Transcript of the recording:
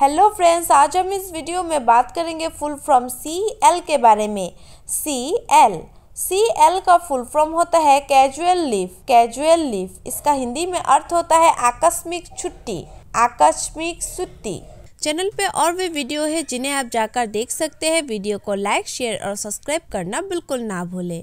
hello friends आज हम इस वीडियो में बात करेंगे फुल फ्रॉम सी एल के बारे में सी एल सी एल का फुल फॉर्म होता है कैजुअल लीव कैजुअल लीव इसका हिंदी में अर्थ होता है आकस्मिक छुट्टी आकस्मिक छुट्टी चैनल पे और भी वीडियो है जिन्हें आप जाकर देख सकते हैं वीडियो को लाइक शेयर और सब्सक्राइब करना बिल्कुल ना भूलें